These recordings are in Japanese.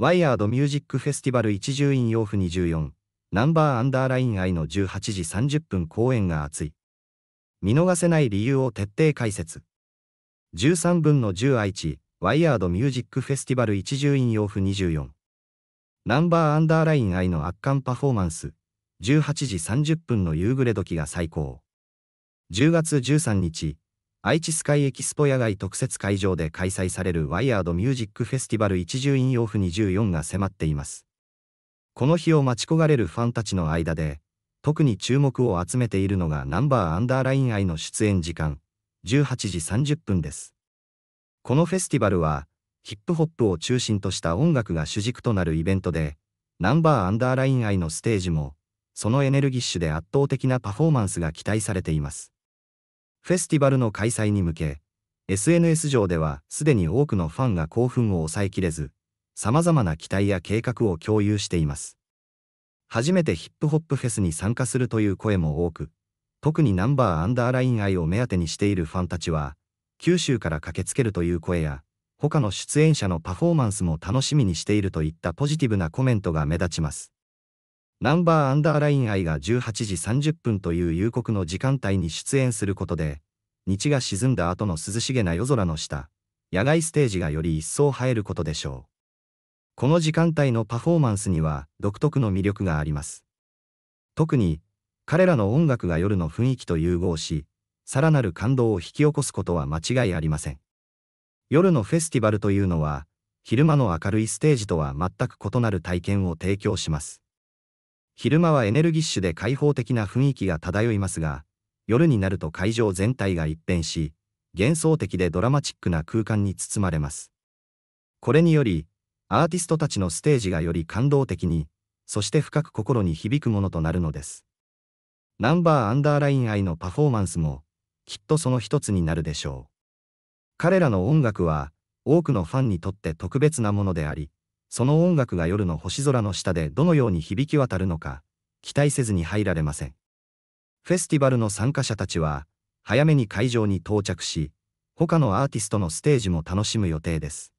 ワイヤードミュージックフェスティバル一重院用府24ナンバーアンダーライン愛の18時30分公演が熱い。見逃せない理由を徹底解説。13分の10愛知、ワイヤードミュージックフェスティバル一重院用府24ナンバーアンダーライン愛の圧巻パフォーマンス、18時30分の夕暮れ時が最高。10月13日、愛知スカイエキスポ野外特設会場で開催されるワイヤードミュージックフェスティバル一重陰陽譜24が迫っています。この日を待ち焦がれるファンたちの間で、特に注目を集めているのがナンバーアンダーライン愛の出演時間、18時30分です。このフェスティバルは、ヒップホップを中心とした音楽が主軸となるイベントで、ナンバーアンダーライン愛のステージも、そのエネルギッシュで圧倒的なパフォーマンスが期待されています。フェスティバルの開催に向け、SNS 上ではすでに多くのファンが興奮を抑えきれず、様々な期待や計画を共有しています。初めてヒップホップフェスに参加するという声も多く、特にナンバーアンダーライン愛を目当てにしているファンたちは、九州から駆けつけるという声や、他の出演者のパフォーマンスも楽しみにしているといったポジティブなコメントが目立ちます。ナンバーアンダーラインイが18時30分という夕刻の時間帯に出演することで、日が沈んだ後の涼しげな夜空の下、野外ステージがより一層映えることでしょう。この時間帯のパフォーマンスには独特の魅力があります。特に、彼らの音楽が夜の雰囲気と融合し、さらなる感動を引き起こすことは間違いありません。夜のフェスティバルというのは、昼間の明るいステージとは全く異なる体験を提供します。昼間はエネルギッシュで開放的な雰囲気が漂いますが、夜になると会場全体が一変し、幻想的でドラマチックな空間に包まれます。これにより、アーティストたちのステージがより感動的に、そして深く心に響くものとなるのです。ナンバーアンダーライン愛のパフォーマンスも、きっとその一つになるでしょう。彼らの音楽は、多くのファンにとって特別なものであり、その音楽が夜の星空の下でどのように響き渡るのか、期待せずに入られません。フェスティバルの参加者たちは、早めに会場に到着し、他のアーティストのステージも楽しむ予定です。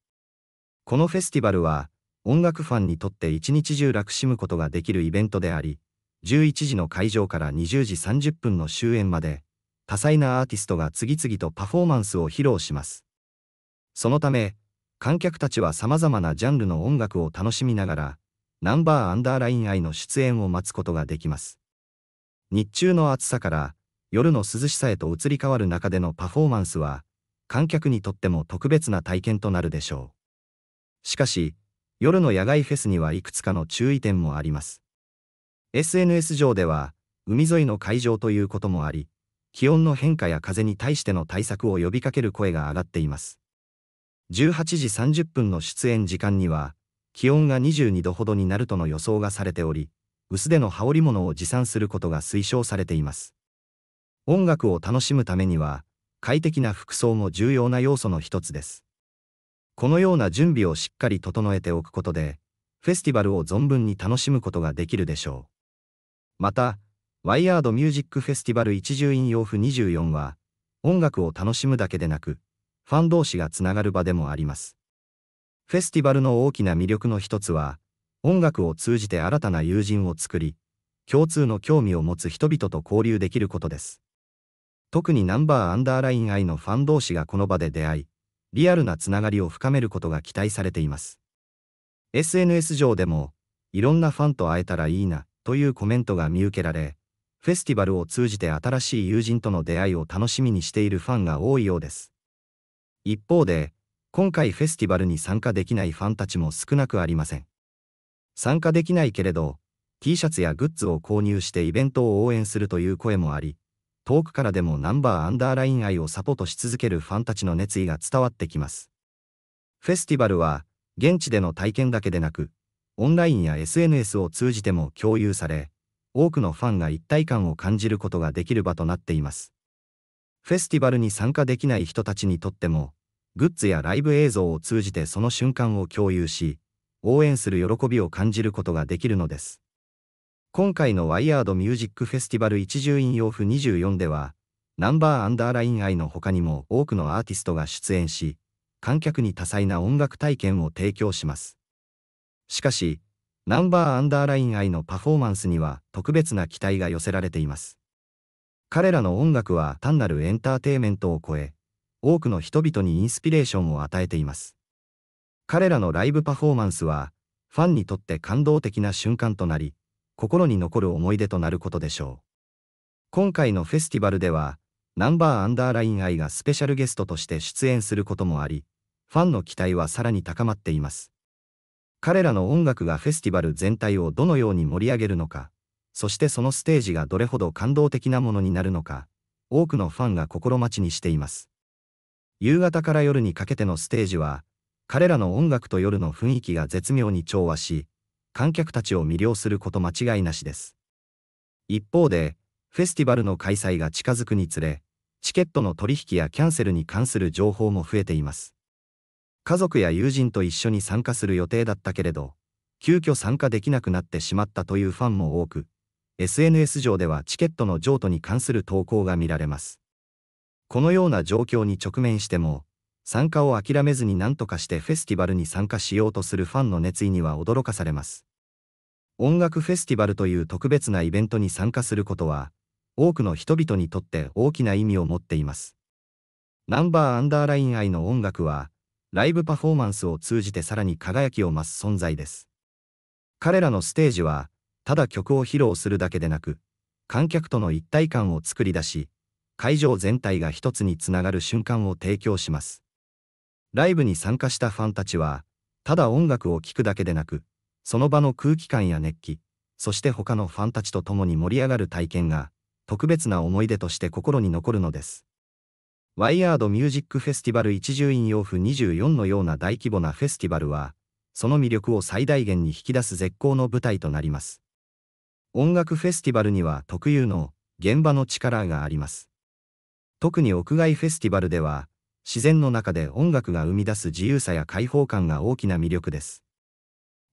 このフェスティバルは、音楽ファンにとって一日中楽しむことができるイベントであり、11時の会場から20時30分の終演まで、多彩なアーティストが次々とパフォーマンスを披露します。そのため、観客たちは様々なジャンルの音楽を楽しみながら、ナンバーアンダーライン愛の出演を待つことができます。日中の暑さから夜の涼しさへと移り変わる中でのパフォーマンスは、観客にとっても特別な体験となるでしょう。しかし、夜の野外フェスにはいくつかの注意点もあります。SNS 上では、海沿いの会場ということもあり、気温の変化や風に対しての対策を呼びかける声が上がっています。18時30分の出演時間には、気温が22度ほどになるとの予想がされており、薄手の羽織物を持参することが推奨されています。音楽を楽しむためには、快適な服装も重要な要素の一つです。このような準備をしっかり整えておくことで、フェスティバルを存分に楽しむことができるでしょう。また、ワイヤードミュージックフェスティバル一重引用符24は、音楽を楽しむだけでなく、ファン同士がつながる場でもあります。フェスティバルの大きな魅力の一つは、音楽を通じて新たな友人を作り、共通の興味を持つ人々と交流できることです。特にナンバーアンダーライン愛のファン同士がこの場で出会い、リアルなつながりを深めることが期待されています。SNS 上でも、いろんなファンと会えたらいいな、というコメントが見受けられ、フェスティバルを通じて新しい友人との出会いを楽しみにしているファンが多いようです。一方で、今回フェスティバルに参加できないファンたちも少なくありません。参加できないけれど、T シャツやグッズを購入してイベントを応援するという声もあり、遠くからでもナンバーアンダーライン愛をサポートし続けるファンたちの熱意が伝わってきます。フェスティバルは、現地での体験だけでなく、オンラインや SNS を通じても共有され、多くのファンが一体感を感じることができる場となっています。フェスティバルに参加できない人たちにとっても、グッズやライブ映像を通じてその瞬間を共有し、応援する喜びを感じることができるのです。今回のワイヤードミュージックフェスティバル一重引用譜24では、ナンバーアンダーライン愛の他にも多くのアーティストが出演し、観客に多彩な音楽体験を提供します。しかし、ナンバーアンダーライン愛のパフォーマンスには特別な期待が寄せられています。彼らの音楽は単なるエンターテイメントを超え、多くの人々にインスピレーションを与えています。彼らのライブパフォーマンスは、ファンにとって感動的な瞬間となり、心に残る思い出となることでしょう。今回のフェスティバルでは、ナンバーアンダーライン愛がスペシャルゲストとして出演することもあり、ファンの期待はさらに高まっています。彼らの音楽がフェスティバル全体をどのように盛り上げるのか、そしてそのステージがどれほど感動的なものになるのか、多くのファンが心待ちにしています。夕方から夜にかけてのステージは、彼らの音楽と夜の雰囲気が絶妙に調和し、観客たちを魅了すること間違いなしです。一方で、フェスティバルの開催が近づくにつれ、チケットの取引やキャンセルに関する情報も増えています。家族や友人と一緒に参加する予定だったけれど、急遽参加できなくなってしまったというファンも多く、SNS 上ではチケットの譲渡に関する投稿が見られます。このような状況に直面しても、参加を諦めずに何とかしてフェスティバルに参加しようとするファンの熱意には驚かされます。音楽フェスティバルという特別なイベントに参加することは、多くの人々にとって大きな意味を持っています。ナンバーアンダーライン愛の音楽は、ライブパフォーマンスを通じてさらに輝きを増す存在です。彼らのステージは、ただ曲を披露するだけでなく、観客との一体感を作り出し、会場全体が一つにつながる瞬間を提供します。ライブに参加したファンたちは、ただ音楽を聴くだけでなく、その場の空気感や熱気、そして他のファンたちと共に盛り上がる体験が、特別な思い出として心に残るのです。ワイヤードミュージックフェスティバル一重院洋風24のような大規模なフェスティバルは、その魅力を最大限に引き出す絶好の舞台となります。音楽フェスティバルには特有の現場の力があります。特に屋外フェスティバルでは、自然の中で音楽が生み出す自由さや開放感が大きな魅力です。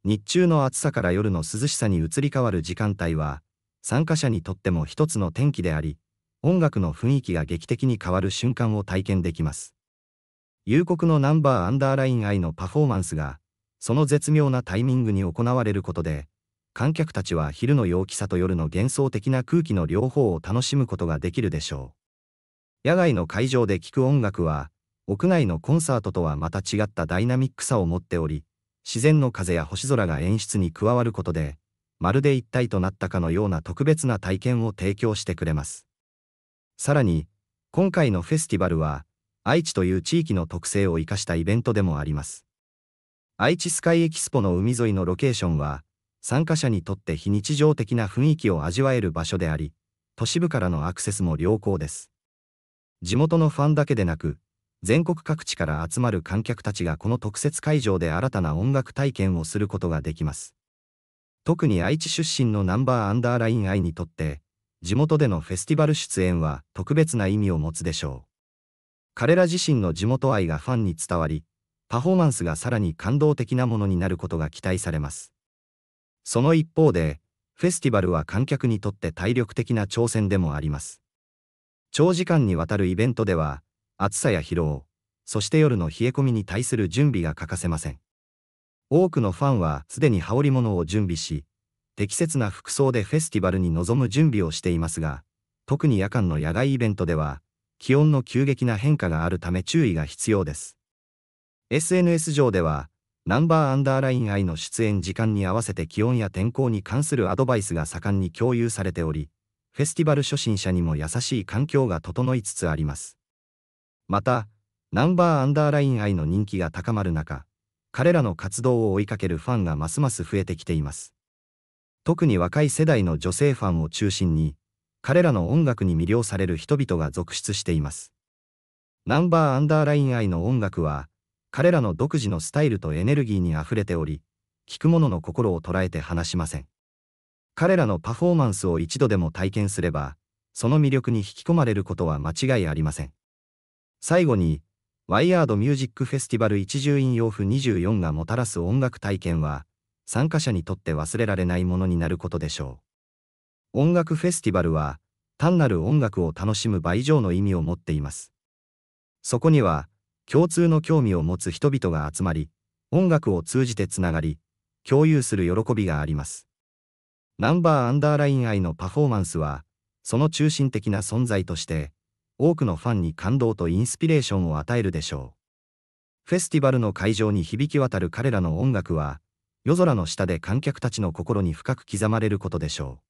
日中の暑さから夜の涼しさに移り変わる時間帯は、参加者にとっても一つの転機であり、音楽の雰囲気が劇的に変わる瞬間を体験できます。夕刻のナンバーアンダーライン愛のパフォーマンスが、その絶妙なタイミングに行われることで、観客たちは昼の陽気さと夜の幻想的な空気の両方を楽しむことができるでしょう。野外の会場で聴く音楽は、屋内のコンサートとはまた違ったダイナミックさを持っており、自然の風や星空が演出に加わることで、まるで一体となったかのような特別な体験を提供してくれます。さらに、今回のフェスティバルは、愛知という地域の特性を生かしたイベントでもあります。愛知スカイエキスポの海沿いのロケーションは、参加者にとって非日常的な雰囲気を味わえる場所であり、都市部からのアクセスも良好です。地元のファンだけでなく、全国各地から集まる観客たちがこの特設会場で新たな音楽体験をすることができます。特に愛知出身のナンバーアンダーライン愛にとって、地元でのフェスティバル出演は特別な意味を持つでしょう。彼ら自身の地元愛がファンに伝わり、パフォーマンスがさらに感動的なものになることが期待されます。その一方で、フェスティバルは観客にとって体力的な挑戦でもあります。長時間にわたるイベントでは、暑さや疲労、そして夜の冷え込みに対する準備が欠かせません。多くのファンはすでに羽織物を準備し、適切な服装でフェスティバルに臨む準備をしていますが、特に夜間の野外イベントでは、気温の急激な変化があるため注意が必要です。SNS 上では、ナンバーアンダーライン I の出演時間に合わせて気温や天候に関するアドバイスが盛んに共有されており、フェスティバル初心者にも優しい環境が整いつつあります。また、ナンバーアンダーライン I の人気が高まる中、彼らの活動を追いかけるファンがますます増えてきています。特に若い世代の女性ファンを中心に、彼らの音楽に魅了される人々が続出しています。ナンバーアンダーライン I の音楽は、彼らの独自のスタイルとエネルギーにあふれており、聞く者の心を捉えて話しません。彼らのパフォーマンスを一度でも体験すれば、その魅力に引き込まれることは間違いありません。最後に、ワイヤードミュージックフェスティバル一重院用風24がもたらす音楽体験は、参加者にとって忘れられないものになることでしょう。音楽フェスティバルは、単なる音楽を楽しむ倍以上の意味を持っています。そこには、共通の興味を持つ人々が集まり、音楽を通じてつながり、共有する喜びがあります。ナンバーアンダーライン愛のパフォーマンスは、その中心的な存在として、多くのファンに感動とインスピレーションを与えるでしょう。フェスティバルの会場に響き渡る彼らの音楽は、夜空の下で観客たちの心に深く刻まれることでしょう。